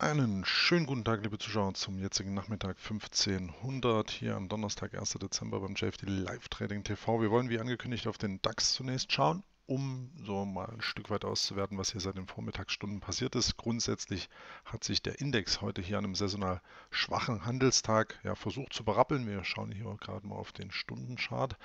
Einen schönen guten Tag, liebe Zuschauer, zum jetzigen Nachmittag 1500 hier am Donnerstag, 1. Dezember beim JFD Live Trading TV. Wir wollen wie angekündigt auf den DAX zunächst schauen, um so mal ein Stück weit auszuwerten, was hier seit den Vormittagsstunden passiert ist. Grundsätzlich hat sich der Index heute hier an einem saisonal schwachen Handelstag ja, versucht zu berappeln. Wir schauen hier gerade mal auf den Stundenchart.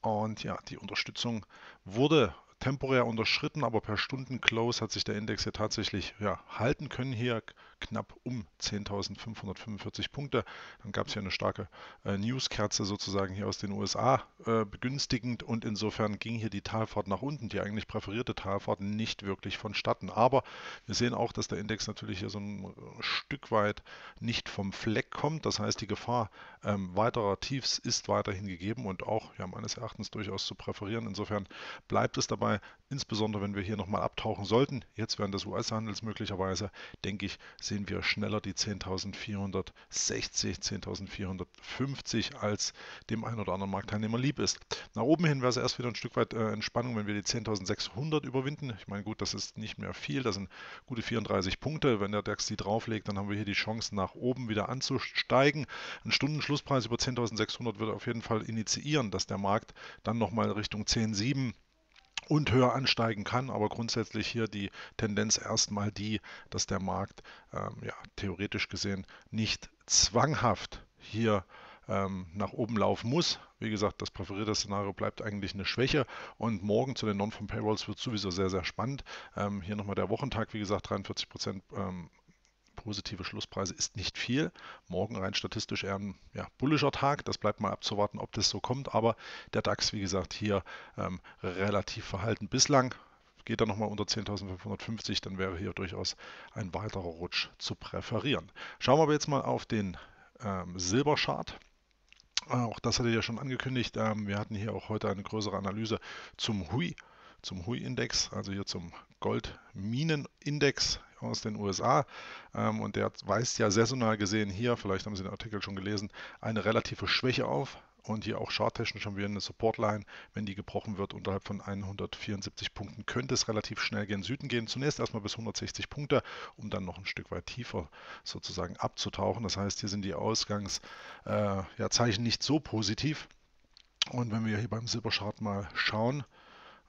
Und ja, die Unterstützung wurde temporär unterschritten, aber per Stunden-Close hat sich der Index hier tatsächlich ja, halten können hier, knapp um 10.545 Punkte. Dann gab es hier eine starke äh, Newskerze sozusagen hier aus den USA äh, begünstigend und insofern ging hier die Talfahrt nach unten, die eigentlich präferierte Talfahrt nicht wirklich vonstatten. Aber wir sehen auch, dass der Index natürlich hier so ein äh, Stück weit nicht vom Fleck kommt. Das heißt, die Gefahr ähm, weiterer Tiefs ist weiterhin gegeben und auch ja, meines Erachtens durchaus zu präferieren. Insofern bleibt es dabei, Insbesondere wenn wir hier nochmal abtauchen sollten, jetzt während des US-Handels möglicherweise, denke ich, sehen wir schneller die 10.460, 10.450 als dem einen oder anderen Marktteilnehmer lieb ist. Nach oben hin wäre es erst wieder ein Stück weit äh, Entspannung, wenn wir die 10.600 überwinden. Ich meine, gut, das ist nicht mehr viel, das sind gute 34 Punkte. Wenn der DAX die drauflegt, dann haben wir hier die Chance, nach oben wieder anzusteigen. Ein Stundenschlusspreis über 10.600 würde auf jeden Fall initiieren, dass der Markt dann nochmal Richtung 10.700 und höher ansteigen kann. Aber grundsätzlich hier die Tendenz erstmal die, dass der Markt ähm, ja, theoretisch gesehen nicht zwanghaft hier ähm, nach oben laufen muss. Wie gesagt, das präferierte Szenario bleibt eigentlich eine Schwäche und morgen zu den Non-Farm Payrolls wird sowieso sehr, sehr spannend. Ähm, hier nochmal der Wochentag, wie gesagt, 43% Prozent, ähm, positive Schlusspreise ist nicht viel. Morgen rein statistisch eher ein ja, bullischer Tag. Das bleibt mal abzuwarten, ob das so kommt. Aber der DAX, wie gesagt, hier ähm, relativ verhalten bislang. Geht er nochmal unter 10.550, dann wäre hier durchaus ein weiterer Rutsch zu präferieren. Schauen wir aber jetzt mal auf den ähm, Silberchart. Auch das hatte ich ja schon angekündigt. Ähm, wir hatten hier auch heute eine größere Analyse zum Hui zum Hui-Index, also hier zum Goldminenindex aus den USA. Ähm, und der weist ja saisonal gesehen hier, vielleicht haben Sie den Artikel schon gelesen, eine relative Schwäche auf. Und hier auch charttechnisch haben wir eine Supportline. Wenn die gebrochen wird unterhalb von 174 Punkten, könnte es relativ schnell gen Süden gehen. Zunächst erstmal bis 160 Punkte, um dann noch ein Stück weit tiefer sozusagen abzutauchen. Das heißt, hier sind die Ausgangszeichen äh, ja, nicht so positiv. Und wenn wir hier beim Silberchart mal schauen,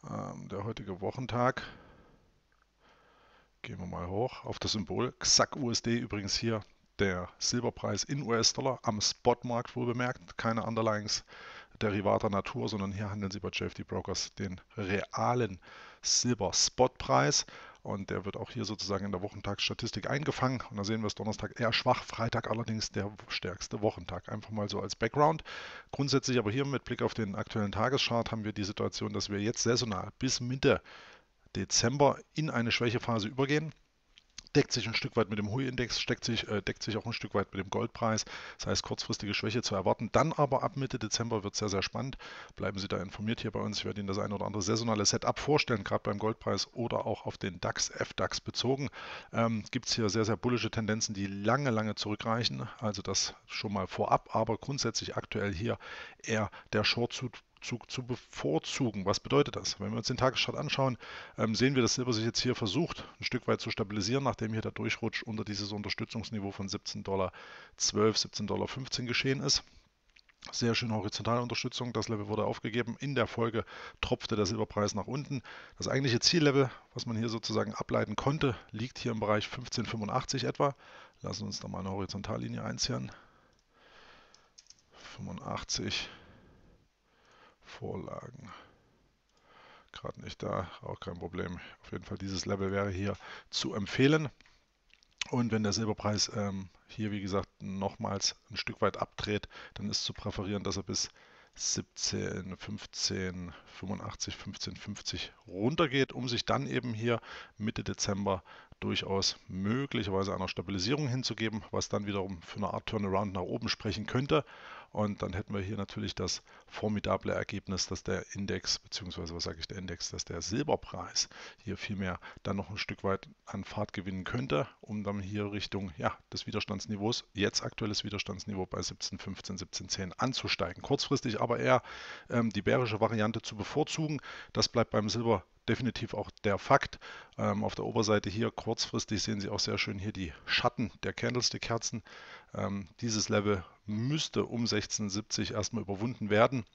ähm, der heutige Wochentag. Gehen wir mal hoch auf das Symbol XAC USD. Übrigens hier der Silberpreis in US-Dollar am Spotmarkt wohl bemerkt. Keine Underlines derivater Natur, sondern hier handeln sie bei JFD Brokers den realen Silber-Spotpreis. Und der wird auch hier sozusagen in der Wochentagsstatistik eingefangen. Und da sehen wir es Donnerstag eher schwach, Freitag allerdings der stärkste Wochentag. Einfach mal so als Background. Grundsätzlich aber hier mit Blick auf den aktuellen Tageschart haben wir die Situation, dass wir jetzt saisonal bis Mitte Dezember in eine Schwächephase übergehen deckt sich ein Stück weit mit dem Hui-Index, sich, äh, deckt sich auch ein Stück weit mit dem Goldpreis. Das heißt, kurzfristige Schwäche zu erwarten. Dann aber ab Mitte Dezember wird es sehr, sehr spannend. Bleiben Sie da informiert hier bei uns. Ich werde Ihnen das ein oder andere saisonale Setup vorstellen, gerade beim Goldpreis oder auch auf den DAX, FDAX bezogen. Ähm, Gibt es hier sehr, sehr bullische Tendenzen, die lange, lange zurückreichen. Also das schon mal vorab, aber grundsätzlich aktuell hier eher der Short suit Rückzug zu bevorzugen. Was bedeutet das? Wenn wir uns den Tagesschart anschauen, ähm, sehen wir, dass Silber sich jetzt hier versucht, ein Stück weit zu stabilisieren, nachdem hier der Durchrutsch unter dieses Unterstützungsniveau von 17,12 Dollar, 17,15 Dollar geschehen ist. Sehr schöne horizontale Unterstützung. Das Level wurde aufgegeben. In der Folge tropfte der Silberpreis nach unten. Das eigentliche Ziellevel, was man hier sozusagen ableiten konnte, liegt hier im Bereich 1585 etwa. Lassen wir uns da mal eine Horizontallinie einziehen. 85 Vorlagen. Gerade nicht da, auch kein Problem. Auf jeden Fall dieses Level wäre hier zu empfehlen. Und wenn der Silberpreis ähm, hier, wie gesagt, nochmals ein Stück weit abdreht, dann ist zu präferieren, dass er bis 17, 15, 85, 15, 50 runtergeht, um sich dann eben hier Mitte Dezember durchaus möglicherweise einer Stabilisierung hinzugeben, was dann wiederum für eine Art Turnaround nach oben sprechen könnte. Und dann hätten wir hier natürlich das formidable Ergebnis, dass der Index, beziehungsweise was sage ich, der Index, dass der Silberpreis hier vielmehr dann noch ein Stück weit an Fahrt gewinnen könnte, um dann hier Richtung ja, des Widerstandsniveaus, jetzt aktuelles Widerstandsniveau bei 17,15, 17,10 anzusteigen. Kurzfristig aber eher ähm, die bärische Variante zu bevorzugen. Das bleibt beim Silber definitiv auch der Fakt. Ähm, auf der Oberseite hier kurzfristig sehen Sie auch sehr schön hier die Schatten der Candlestick-Kerzen. Ähm, dieses Level müsste um 1670 erstmal überwunden werden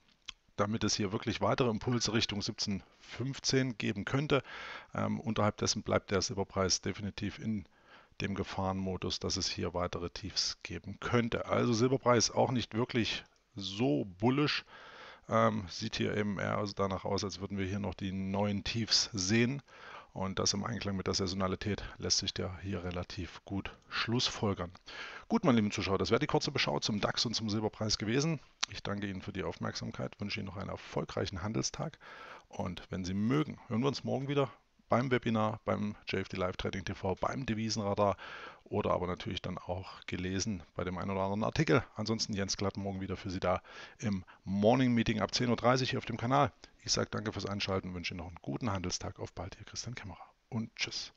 damit es hier wirklich weitere Impulse Richtung 1715 geben könnte. Ähm, unterhalb dessen bleibt der Silberpreis definitiv in dem Gefahrenmodus, dass es hier weitere Tiefs geben könnte. Also Silberpreis auch nicht wirklich so bullisch. Ähm, sieht hier eben eher danach aus, als würden wir hier noch die neuen Tiefs sehen. Und das im Einklang mit der Saisonalität lässt sich ja hier relativ gut schlussfolgern. Gut, meine lieben Zuschauer, das wäre die kurze Beschau zum DAX und zum Silberpreis gewesen. Ich danke Ihnen für die Aufmerksamkeit, wünsche Ihnen noch einen erfolgreichen Handelstag und wenn Sie mögen, hören wir uns morgen wieder beim Webinar, beim JFD Live Trading TV, beim Devisenradar oder aber natürlich dann auch gelesen bei dem einen oder anderen Artikel. Ansonsten Jens Glatt morgen wieder für Sie da im Morning Meeting ab 10.30 Uhr hier auf dem Kanal. Ich sage danke fürs Einschalten, wünsche Ihnen noch einen guten Handelstag. Auf bald, Ihr Christian Kämmerer und tschüss.